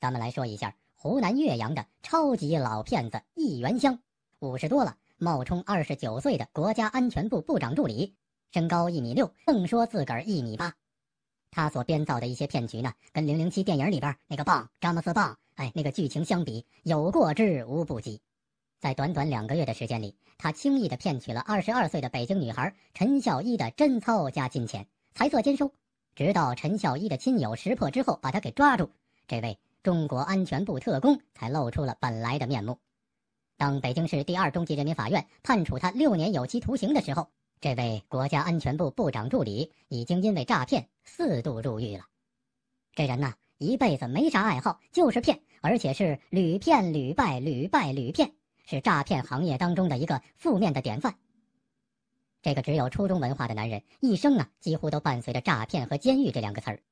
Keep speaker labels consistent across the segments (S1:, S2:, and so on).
S1: 咱们来说一下湖南岳阳的超级老骗子易元香，五十多了，冒充二十九岁的国家安全部部长助理，身高一米六，硬说自个儿一米八。他所编造的一些骗局呢，跟《零零七》电影里边那个棒詹姆斯棒，哎，那个剧情相比有过之无不及。在短短两个月的时间里，他轻易的骗取了二十二岁的北京女孩陈孝一的贞操加金钱，财色兼收。直到陈孝一的亲友识破之后，把他给抓住。这位。中国安全部特工才露出了本来的面目。当北京市第二中级人民法院判处他六年有期徒刑的时候，这位国家安全部部长助理已经因为诈骗四度入狱了。这人呢，一辈子没啥爱好，就是骗，而且是屡骗屡败，屡败屡骗，是诈骗行业当中的一个负面的典范。这个只有初中文化的男人，一生啊几乎都伴随着“诈骗”和“监狱”这两个词儿。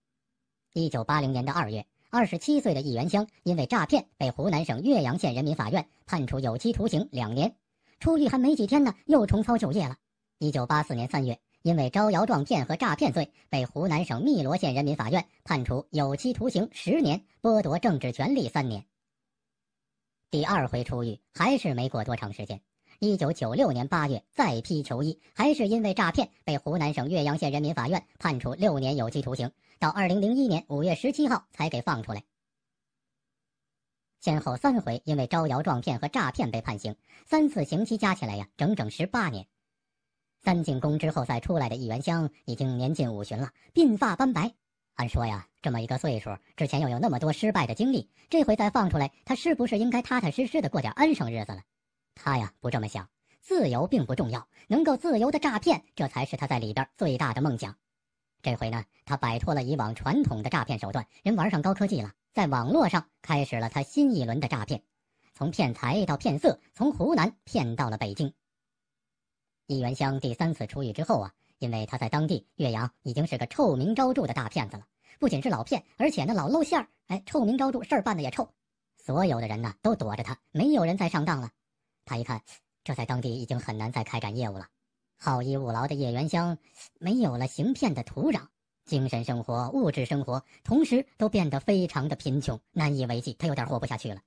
S1: 一九八零年的二月。二十七岁的易元香因为诈骗被湖南省岳阳县人民法院判处有期徒刑两年，出狱还没几天呢，又重操旧业了。一九八四年三月，因为招摇撞骗和诈骗罪，被湖南省汨罗县人民法院判处有期徒刑十年，剥夺政治权利三年。第二回出狱还是没过多长时间。一九九六年八月再批求衣，还是因为诈骗被湖南省岳阳县人民法院判处六年有期徒刑，到二零零一年五月十七号才给放出来。先后三回因为招摇撞骗和诈骗被判刑，三次刑期加起来呀，整整十八年。三进宫之后再出来的一元香已经年近五旬了，鬓发斑白。按说呀，这么一个岁数，之前又有那么多失败的经历，这回再放出来，他是不是应该踏踏实实的过点安生日子了？他呀不这么想，自由并不重要，能够自由的诈骗，这才是他在里边最大的梦想。这回呢，他摆脱了以往传统的诈骗手段，人玩上高科技了，在网络上开始了他新一轮的诈骗，从骗财到骗色，从湖南骗到了北京。易元香第三次出狱之后啊，因为他在当地岳阳已经是个臭名昭著的大骗子了，不仅是老骗，而且呢老露馅儿，哎，臭名昭著，事儿办的也臭，所有的人呢都躲着他，没有人再上当了。他一看，这在当地已经很难再开展业务了。好逸恶劳的叶元香没有了行骗的土壤，精神生活、物质生活同时都变得非常的贫穷，难以为继。他有点活不下去了。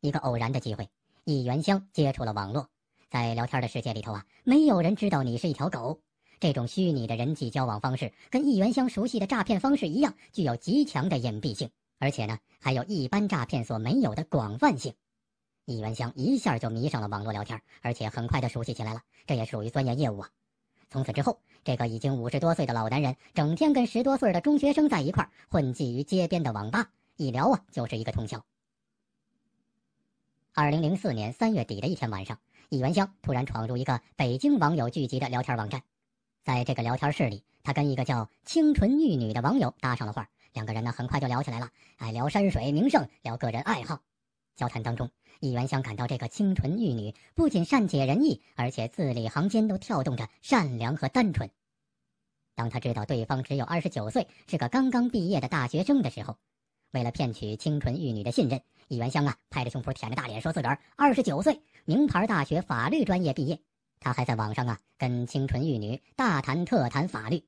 S1: 一个偶然的机会，叶元香接触了网络，在聊天的世界里头啊，没有人知道你是一条狗。这种虚拟的人际交往方式，跟叶元香熟悉的诈骗方式一样，具有极强的隐蔽性，而且呢，还有一般诈骗所没有的广泛性。易元香一下就迷上了网络聊天，而且很快的熟悉起来了。这也属于钻研业务啊。从此之后，这个已经五十多岁的老男人，整天跟十多岁的中学生在一块儿，混迹于街边的网吧，一聊啊就是一个通宵。二零零四年三月底的一天晚上，易元香突然闯入一个北京网友聚集的聊天网站，在这个聊天室里，他跟一个叫“清纯玉女”的网友搭上了话两个人呢，很快就聊起来了，哎，聊山水名胜，聊个人爱好。交谈当中，易元香感到这个清纯玉女不仅善解人意，而且字里行间都跳动着善良和单纯。当他知道对方只有二十九岁，是个刚刚毕业的大学生的时候，为了骗取清纯玉女的信任，易元香啊拍着胸脯，舔着大脸说：“自个儿二十九岁，名牌大学法律专业毕业。”他还在网上啊跟清纯玉女大谈特谈法律。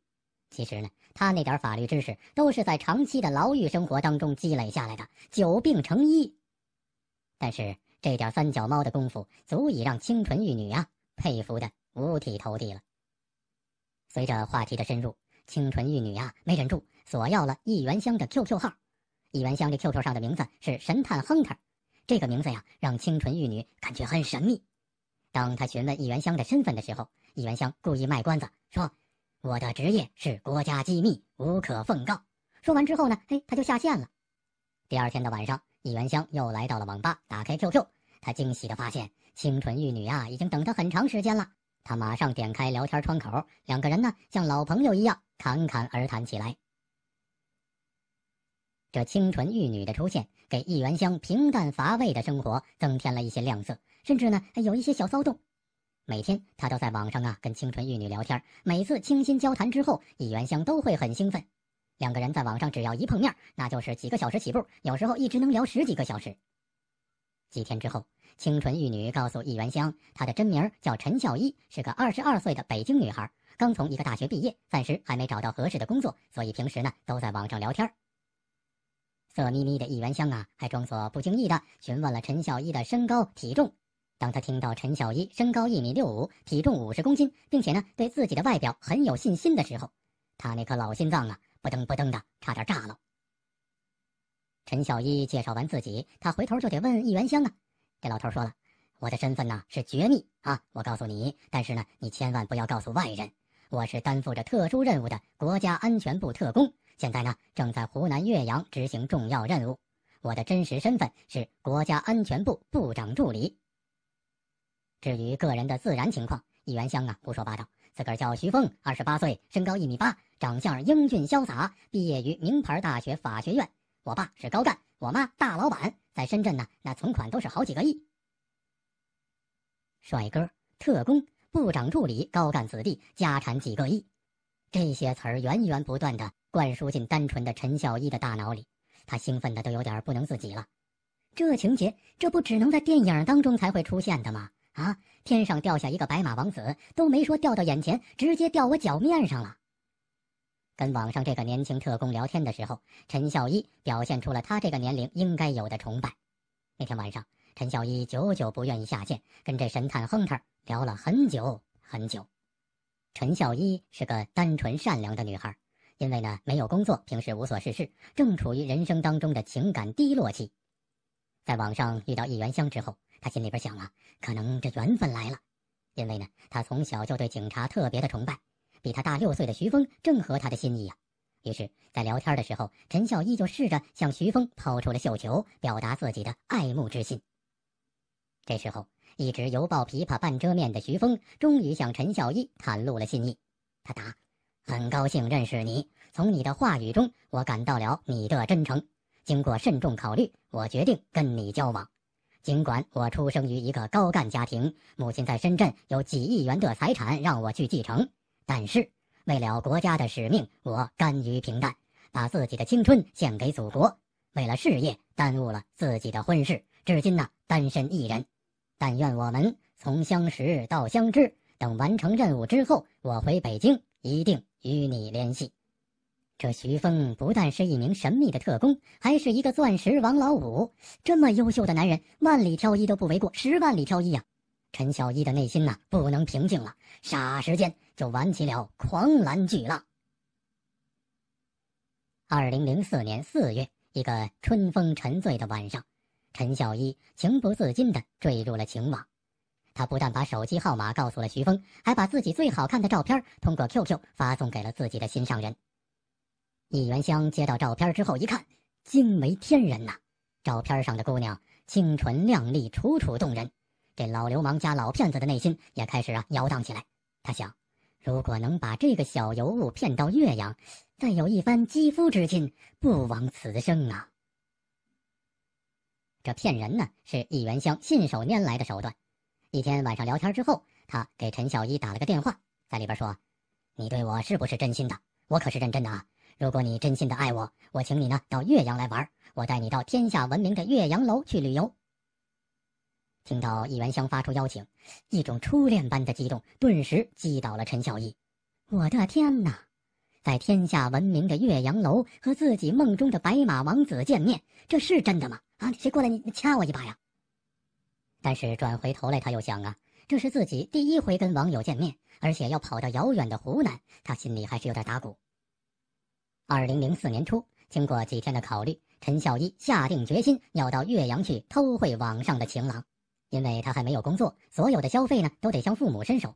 S1: 其实呢，他那点法律知识都是在长期的牢狱生活当中积累下来的，久病成医。但是这点三脚猫的功夫，足以让清纯玉女呀佩服的五体投地了。随着话题的深入，清纯玉女呀没忍住索要了易元香的 QQ 号，易元香的 QQ 上的名字是神探亨特，这个名字呀让清纯玉女感觉很神秘。当他询问易元香的身份的时候，易元香故意卖关子说：“我的职业是国家机密，无可奉告。”说完之后呢，嘿，他就下线了。第二天的晚上。易元香又来到了网吧，打开 QQ，他惊喜的发现清纯玉女啊已经等他很长时间了。他马上点开聊天窗口，两个人呢像老朋友一样侃侃而谈起来。这清纯玉女的出现，给易元香平淡乏味的生活增添了一些亮色，甚至呢还有一些小骚动。每天他都在网上啊跟清纯玉女聊天，每次倾心交谈之后，易元香都会很兴奋。两个人在网上只要一碰面，那就是几个小时起步，有时候一直能聊十几个小时。几天之后，清纯玉女告诉易元香，她的真名叫陈笑一，是个二十二岁的北京女孩，刚从一个大学毕业，暂时还没找到合适的工作，所以平时呢都在网上聊天。色眯眯的易元香啊，还装作不经意的询问了陈笑一的身高体重。当他听到陈笑一身高一米六五，体重五十公斤，并且呢对自己的外表很有信心的时候，他那颗老心脏啊！不噔不噔的，差点炸了。陈小一介绍完自己，他回头就得问易元香啊。这老头说了，我的身份呢是绝密啊，我告诉你，但是呢，你千万不要告诉外人。我是担负着特殊任务的国家安全部特工，现在呢正在湖南岳阳执行重要任务。我的真实身份是国家安全部部长助理。至于个人的自然情况，一元香啊，胡说八道。自个儿叫徐峰，二十八岁，身高一米八，长相英俊潇洒，毕业于名牌大学法学院。我爸是高干，我妈大老板，在深圳呢，那存款都是好几个亿。帅哥、特工、部长助理、高干子弟、家产几个亿，这些词儿源源不断的灌输进单纯的陈小一的大脑里，他兴奋的都有点不能自己了。这情节，这不只能在电影当中才会出现的吗？啊！天上掉下一个白马王子都没说掉到眼前，直接掉我脚面上了。跟网上这个年轻特工聊天的时候，陈孝一表现出了他这个年龄应该有的崇拜。那天晚上，陈孝一久久不愿意下线，跟这神探亨特聊了很久很久。陈孝一是个单纯善良的女孩，因为呢没有工作，平时无所事事，正处于人生当中的情感低落期。在网上遇到易元香之后。他心里边想啊，可能这缘分来了，因为呢，他从小就对警察特别的崇拜，比他大六岁的徐峰正合他的心意呀。于是，在聊天的时候，陈孝一就试着向徐峰抛出了绣球，表达自己的爱慕之心。这时候，一直犹抱琵琶半遮面的徐峰终于向陈孝一袒露了心意。他答：“很高兴认识你，从你的话语中，我感到了你的真诚。经过慎重考虑，我决定跟你交往。”尽管我出生于一个高干家庭，母亲在深圳有几亿元的财产让我去继承，但是为了国家的使命，我甘于平淡，把自己的青春献给祖国。为了事业耽误了自己的婚事，至今呢单身一人。但愿我们从相识到相知，等完成任务之后，我回北京一定与你联系。这徐峰不但是一名神秘的特工，还是一个钻石王老五。这么优秀的男人，万里挑一都不为过，十万里挑一呀！陈小一的内心呐，不能平静了，霎时间就玩起了狂澜巨浪。二零零四年四月，一个春风沉醉的晚上，陈小一情不自禁的坠入了情网。他不但把手机号码告诉了徐峰，还把自己最好看的照片通过 QQ 发送给了自己的心上人。易元香接到照片之后一看，惊为天人呐！照片上的姑娘清纯靓丽、楚楚动人。这老流氓加老骗子的内心也开始啊摇荡起来。他想，如果能把这个小尤物骗到岳阳，再有一番肌肤之亲，不枉此生啊！这骗人呢，是易元香信手拈来的手段。一天晚上聊天之后，他给陈小一打了个电话，在里边说：“你对我是不是真心的？我可是认真的啊！”如果你真心的爱我，我请你呢到岳阳来玩儿，我带你到天下闻名的岳阳楼去旅游。听到易元香发出邀请，一种初恋般的激动顿时击倒了陈孝义。我的天哪，在天下闻名的岳阳楼和自己梦中的白马王子见面，这是真的吗？啊，谁过来？你掐我一把呀！但是转回头来，他又想啊，这是自己第一回跟网友见面，而且要跑到遥远的湖南，他心里还是有点打鼓。二零零四年初，经过几天的考虑，陈孝一下定决心要到岳阳去偷会网上的情郎，因为他还没有工作，所有的消费呢都得向父母伸手。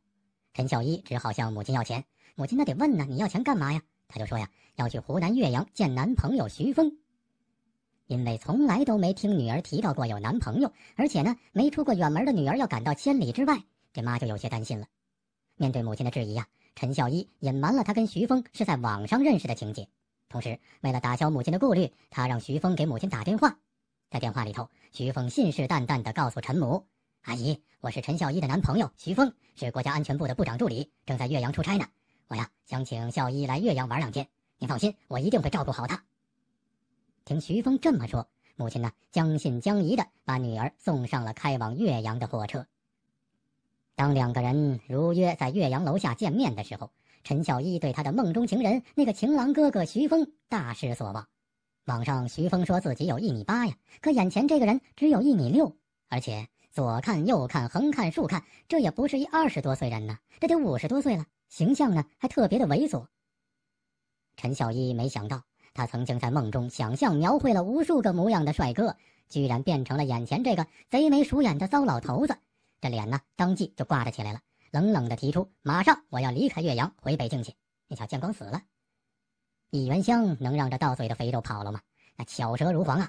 S1: 陈孝一只好向母亲要钱，母亲那得问呢，你要钱干嘛呀？他就说呀，要去湖南岳阳见男朋友徐峰。因为从来都没听女儿提到过有男朋友，而且呢没出过远门的女儿要赶到千里之外，这妈就有些担心了。面对母亲的质疑呀，陈孝一隐瞒了他跟徐峰是在网上认识的情节。同时，为了打消母亲的顾虑，他让徐峰给母亲打电话。在电话里头，徐峰信誓旦旦地告诉陈母：“阿姨，我是陈孝一的男朋友徐峰，是国家安全部的部长助理，正在岳阳出差呢。我呀，想请孝一来岳阳玩两天。您放心，我一定会照顾好他。”听徐峰这么说，母亲呢将信将疑地把女儿送上了开往岳阳的火车。当两个人如约在岳阳楼下见面的时候，陈小一对他的梦中情人那个情郎哥哥徐峰大失所望。网上徐峰说自己有一米八呀，可眼前这个人只有一米六，而且左看右看，横看竖看，这也不是一二十多岁人呢，这得五十多岁了，形象呢还特别的猥琐。陈小一没想到，他曾经在梦中想象描绘了无数个模样的帅哥，居然变成了眼前这个贼眉鼠眼的糟老头子，这脸呢当即就挂着起来了。冷冷地提出：“马上我要离开岳阳，回北京去。”你瞧，建光死了，李元香能让这到嘴的肥肉跑了吗？那巧舌如簧啊，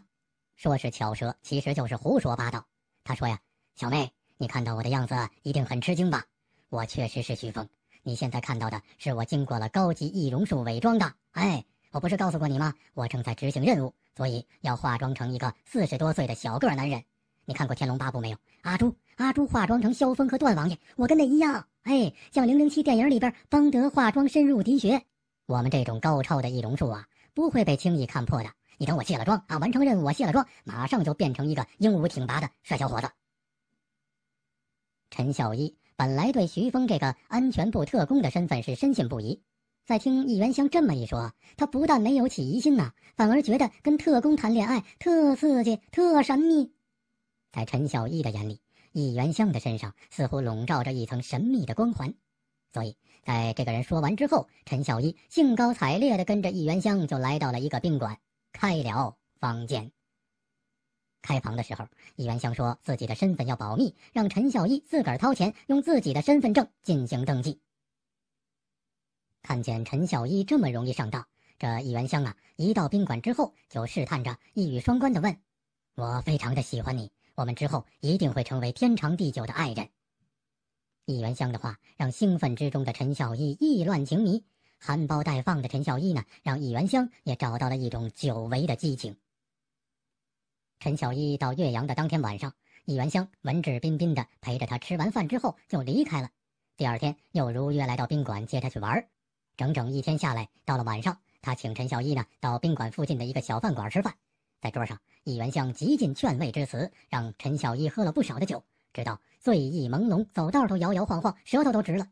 S1: 说是巧舌，其实就是胡说八道。他说呀：“小妹，你看到我的样子一定很吃惊吧？我确实是徐峰，你现在看到的是我经过了高级易容术伪装的。哎，我不是告诉过你吗？我正在执行任务，所以要化妆成一个四十多岁的小个男人。你看过《天龙八部》没有？阿朱。”阿朱化妆成萧峰和段王爷，我跟他一样，哎，像零零七电影里边邦德化妆深入敌穴。我们这种高超的易容术啊，不会被轻易看破的。你等我卸了妆啊，完成任务我卸了妆，马上就变成一个英武挺拔的帅小伙子。陈小一本来对徐峰这个安全部特工的身份是深信不疑，在听易元香这么一说，他不但没有起疑心呐，反而觉得跟特工谈恋爱特刺激、特神秘。在陈小一的眼里。易元香的身上似乎笼罩着一层神秘的光环，所以，在这个人说完之后，陈孝一兴高采烈地跟着易元香就来到了一个宾馆，开了房间。开房的时候，易元香说自己的身份要保密，让陈孝一自个儿掏钱，用自己的身份证进行登记。看见陈孝一这么容易上当，这易元香啊，一到宾馆之后就试探着一语双关地问：“我非常的喜欢你。”我们之后一定会成为天长地久的爱人。易元香的话让兴奋之中的陈孝艺意乱情迷，含苞待放的陈孝艺呢，让易元香也找到了一种久违的激情。陈小艺到岳阳的当天晚上，易元香文质彬彬的陪着他吃完饭之后就离开了。第二天又如约来到宾馆接他去玩儿，整整一天下来，到了晚上，他请陈小艺呢到宾馆附近的一个小饭馆吃饭。在桌上，易元香极尽劝慰之词，让陈小一喝了不少的酒，直到醉意朦胧，走道都摇摇晃晃，舌头都直了。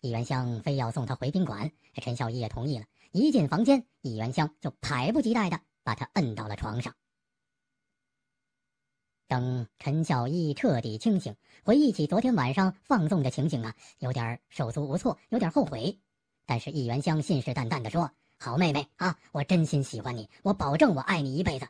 S1: 易元香非要送他回宾馆，这陈小一也同意了。一进房间，易元香就迫不及待的把他摁到了床上。等陈小一彻底清醒，回忆起昨天晚上放纵的情形啊，有点手足无措，有点后悔。但是易元香信誓旦旦的说。好妹妹啊，我真心喜欢你，我保证我爱你一辈子。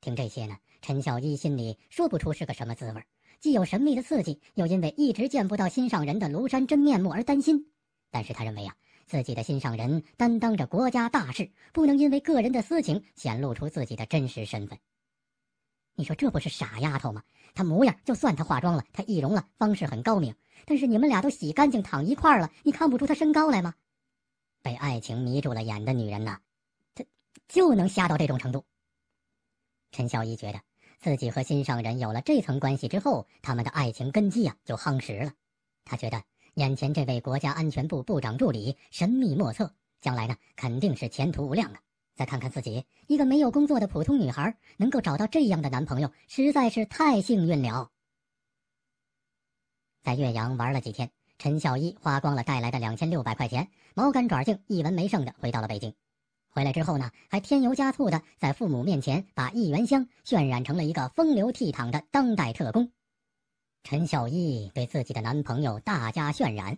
S1: 听这些呢，陈小一心里说不出是个什么滋味儿，既有神秘的刺激，又因为一直见不到心上人的庐山真面目而担心。但是他认为啊，自己的心上人担当着国家大事，不能因为个人的私情显露出自己的真实身份。你说这不是傻丫头吗？她模样就算她化妆了，她易容了，方式很高明。但是你们俩都洗干净躺一块儿了，你看不出她身高来吗？被爱情迷住了眼的女人呐，她就能瞎到这种程度。陈小一觉得自己和心上人有了这层关系之后，他们的爱情根基啊就夯实了。他觉得眼前这位国家安全部部长助理神秘莫测，将来呢肯定是前途无量啊。再看看自己，一个没有工作的普通女孩，能够找到这样的男朋友，实在是太幸运了。在岳阳玩了几天。陈小一花光了带来的两千六百块钱，毛干爪净，一文没剩的回到了北京。回来之后呢，还添油加醋的在父母面前把易元香渲染成了一个风流倜傥的当代特工。陈小一对自己的男朋友大加渲染，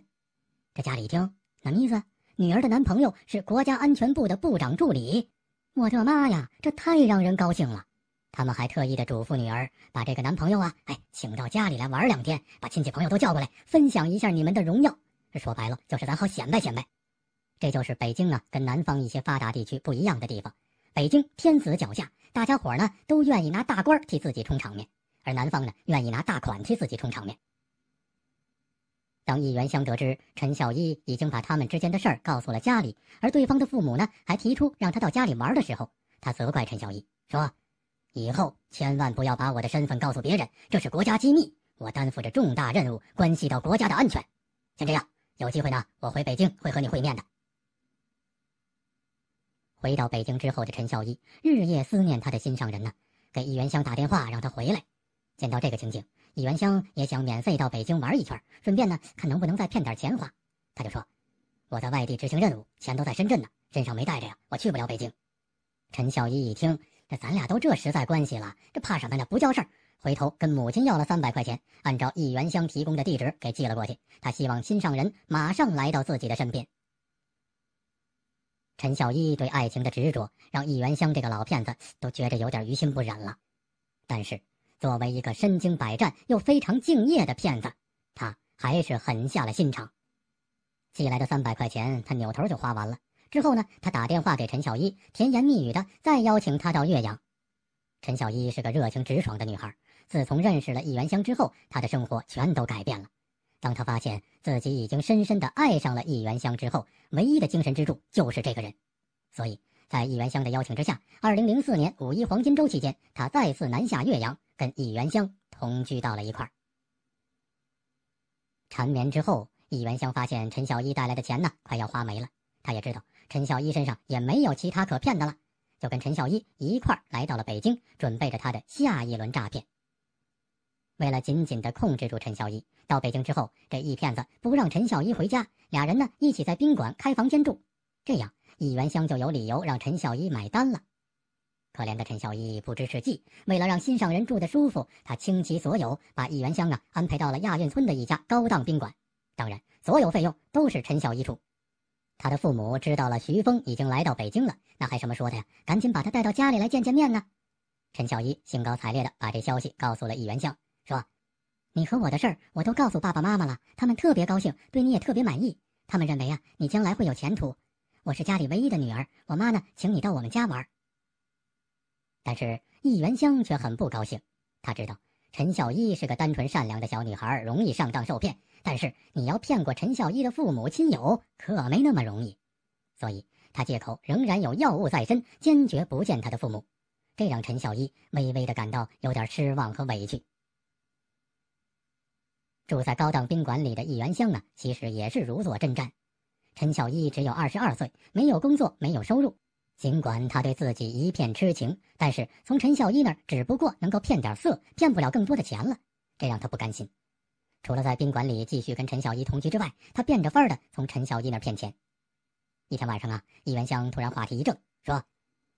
S1: 这家里一听，那意思，女儿的男朋友是国家安全部的部长助理，我的妈呀，这太让人高兴了。他们还特意的嘱咐女儿，把这个男朋友啊，哎，请到家里来玩两天，把亲戚朋友都叫过来，分享一下你们的荣耀。说白了，就是咱好显摆显摆。这就是北京啊，跟南方一些发达地区不一样的地方。北京天子脚下，大家伙儿呢都愿意拿大官替自己充场面，而南方呢，愿意拿大款替自己充场面。当易元香得知陈小一已经把他们之间的事儿告诉了家里，而对方的父母呢还提出让他到家里玩的时候，他责怪陈小一说。以后千万不要把我的身份告诉别人，这是国家机密。我担负着重大任务，关系到国家的安全。先这样，有机会呢，我回北京会和你会面的。回到北京之后的陈孝义日夜思念他的心上人呢，给易元香打电话让他回来。见到这个情景，易元香也想免费到北京玩一圈，顺便呢，看能不能再骗点钱花。他就说：“我在外地执行任务，钱都在深圳呢，身上没带着呀，我去不了北京。”陈孝义一听。咱俩都这实在关系了，这怕什么呢？不叫事儿。回头跟母亲要了三百块钱，按照易元香提供的地址给寄了过去。他希望心上人马上来到自己的身边。陈孝一对爱情的执着，让易元香这个老骗子都觉着有点于心不忍了。但是，作为一个身经百战又非常敬业的骗子，他还是狠下了心肠。寄来的三百块钱，他扭头就花完了。之后呢，他打电话给陈小一，甜言蜜语的再邀请他到岳阳。陈小一是个热情直爽的女孩，自从认识了易元香之后，她的生活全都改变了。当他发现自己已经深深的爱上了易元香之后，唯一的精神支柱就是这个人。所以在易元香的邀请之下，二零零四年五一黄金周期间，他再次南下岳阳，跟易元香同居到了一块儿。缠绵之后，易元香发现陈小一带来的钱呢快要花没了，他也知道。陈孝一身上也没有其他可骗的了，就跟陈孝一一块儿来到了北京，准备着他的下一轮诈骗。为了紧紧的控制住陈孝一，到北京之后，这一骗子不让陈孝一回家，俩人呢一起在宾馆开房间住，这样易元香就有理由让陈孝一买单了。可怜的陈孝一不知是计，为了让心上人住得舒服，他倾其所有，把易元香啊安排到了亚运村的一家高档宾馆，当然，所有费用都是陈孝一出。他的父母知道了徐峰已经来到北京了，那还什么说的呀？赶紧把他带到家里来见见面呢。陈小一兴高采烈地把这消息告诉了易元香，说：“你和我的事儿，我都告诉爸爸妈妈了，他们特别高兴，对你也特别满意。他们认为啊，你将来会有前途。我是家里唯一的女儿，我妈呢，请你到我们家玩。”但是易元香却很不高兴，他知道。陈孝艺是个单纯善良的小女孩，容易上当受骗。但是你要骗过陈孝艺的父母亲友，可没那么容易。所以，他借口仍然有药物在身，坚决不见他的父母。这让陈孝艺微微的感到有点失望和委屈。住在高档宾馆里的易元香呢，其实也是如坐针毡。陈孝艺只有二十二岁，没有工作，没有收入。尽管他对自己一片痴情，但是从陈小一那儿只不过能够骗点色，骗不了更多的钱了，这让他不甘心。除了在宾馆里继续跟陈小一同居之外，他变着法儿的从陈小一那儿骗钱。一天晚上啊，易元香突然话题一正，说：“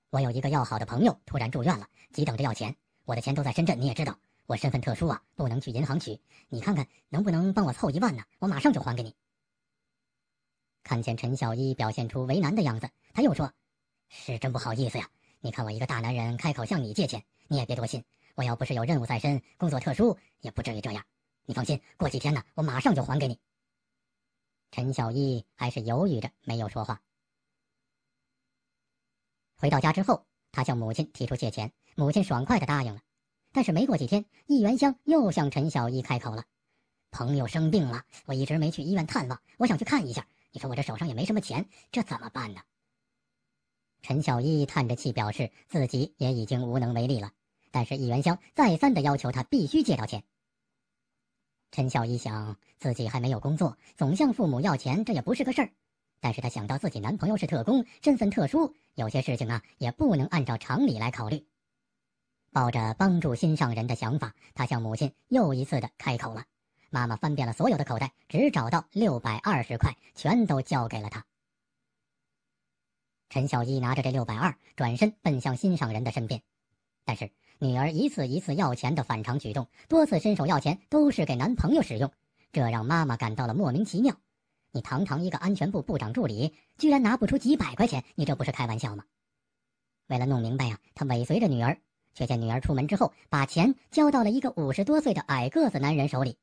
S1: 我有一个要好的朋友突然住院了，急等着要钱。我的钱都在深圳，你也知道，我身份特殊啊，不能去银行取。你看看能不能帮我凑一万呢？我马上就还给你。”看见陈小一表现出为难的样子，他又说。是真不好意思呀！你看我一个大男人开口向你借钱，你也别多心。我要不是有任务在身，工作特殊，也不至于这样。你放心，过几天呢，我马上就还给你。陈小艺还是犹豫着没有说话。回到家之后，他向母亲提出借钱，母亲爽快的答应了。但是没过几天，易元香又向陈小艺开口了：“朋友生病了，我一直没去医院探望，我想去看一下。你说我这手上也没什么钱，这怎么办呢？”陈孝一叹着气，表示自己也已经无能为力了。但是易元香再三的要求，他必须借到钱。陈小一想，自己还没有工作，总向父母要钱，这也不是个事儿。但是她想到自己男朋友是特工，身份特殊，有些事情啊，也不能按照常理来考虑。抱着帮助心上人的想法，他向母亲又一次的开口了。妈妈翻遍了所有的口袋，只找到六百二十块，全都交给了她。陈小一拿着这六百二，转身奔向心上人的身边。但是女儿一次一次要钱的反常举动，多次伸手要钱都是给男朋友使用，这让妈妈感到了莫名其妙。你堂堂一个安全部部长助理，居然拿不出几百块钱，你这不是开玩笑吗？为了弄明白呀，他尾随着女儿，却见女儿出门之后，把钱交到了一个五十多岁的矮个子男人手里。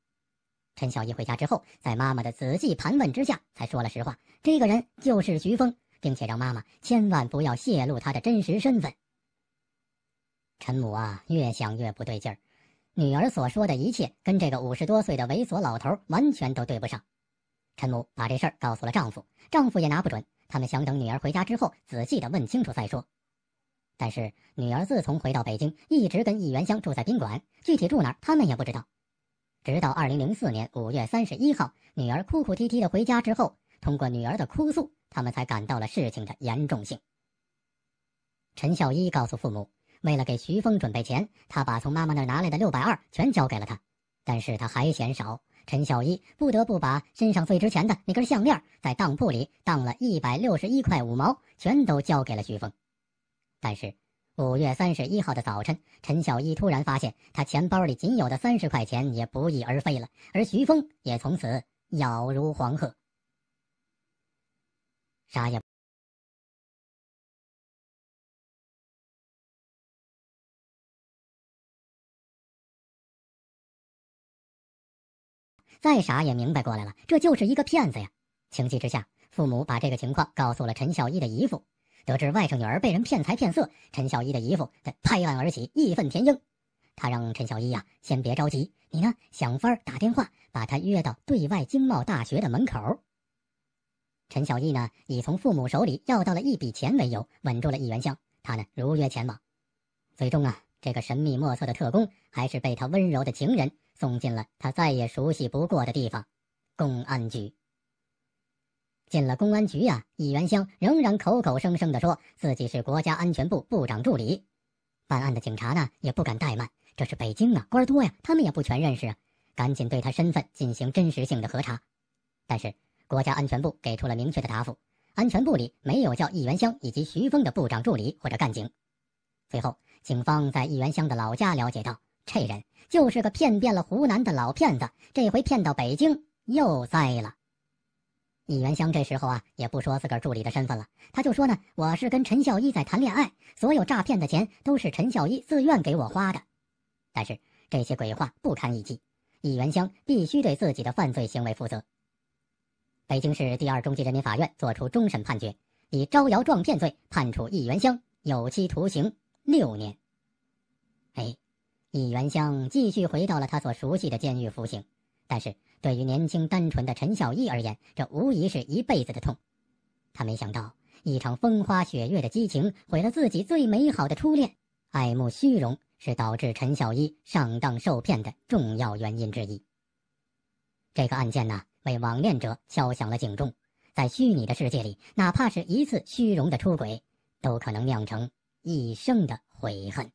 S1: 陈小一回家之后，在妈妈的仔细盘问之下，才说了实话。这个人就是徐峰。并且让妈妈千万不要泄露他的真实身份。陈母啊，越想越不对劲儿，女儿所说的一切跟这个五十多岁的猥琐老头完全都对不上。陈母把这事儿告诉了丈夫，丈夫也拿不准。他们想等女儿回家之后，仔细的问清楚再说。但是女儿自从回到北京，一直跟易元香住在宾馆，具体住哪儿他们也不知道。直到二零零四年五月三十一号，女儿哭哭啼啼的回家之后，通过女儿的哭诉。他们才感到了事情的严重性。陈孝一告诉父母，为了给徐峰准备钱，他把从妈妈那儿拿来的六百二全交给了他，但是他还嫌少，陈孝一不得不把身上最值钱的那根项链在当铺里当了一百六十一块五毛，全都交给了徐峰。但是，五月三十一号的早晨，陈孝一突然发现他钱包里仅有的三十块钱也不翼而飞了，而徐峰也从此杳如黄鹤。啥呀！再傻也明白过来了，这就是一个骗子呀！情急之下，父母把这个情况告诉了陈小一的姨父。得知外甥女儿被人骗财骗色，陈小一的姨父拍案而起，义愤填膺。他让陈小一呀，先别着急，你呢，想法打电话把他约到对外经贸大学的门口。陈小艺呢，以从父母手里要到了一笔钱为由，稳住了一元香。他呢，如约前往。最终啊，这个神秘莫测的特工，还是被他温柔的情人送进了他再也熟悉不过的地方——公安局。进了公安局啊，易元香仍然口口声声地说自己是国家安全部部长助理。办案的警察呢，也不敢怠慢，这是北京啊，官多呀，他们也不全认识啊，赶紧对他身份进行真实性的核查。但是。国家安全部给出了明确的答复，安全部里没有叫易元香以及徐峰的部长助理或者干警。最后，警方在易元香的老家了解到，这人就是个骗遍了湖南的老骗子，这回骗到北京又栽了。易元香这时候啊，也不说自个儿助理的身份了，他就说呢：“我是跟陈孝一在谈恋爱，所有诈骗的钱都是陈孝一自愿给我花的。”但是这些鬼话不堪一击，易元香必须对自己的犯罪行为负责。北京市第二中级人民法院作出终审判决，以招摇撞骗罪判处易元香有期徒刑六年。哎，易元香继续回到了他所熟悉的监狱服刑。但是，对于年轻单纯的陈小一而言，这无疑是一辈子的痛。他没想到，一场风花雪月的激情毁了自己最美好的初恋。爱慕虚荣是导致陈小一上当受骗的重要原因之一。这个案件呢？为网恋者敲响了警钟，在虚拟的世界里，哪怕是一次虚荣的出轨，都可能酿成一生的悔恨。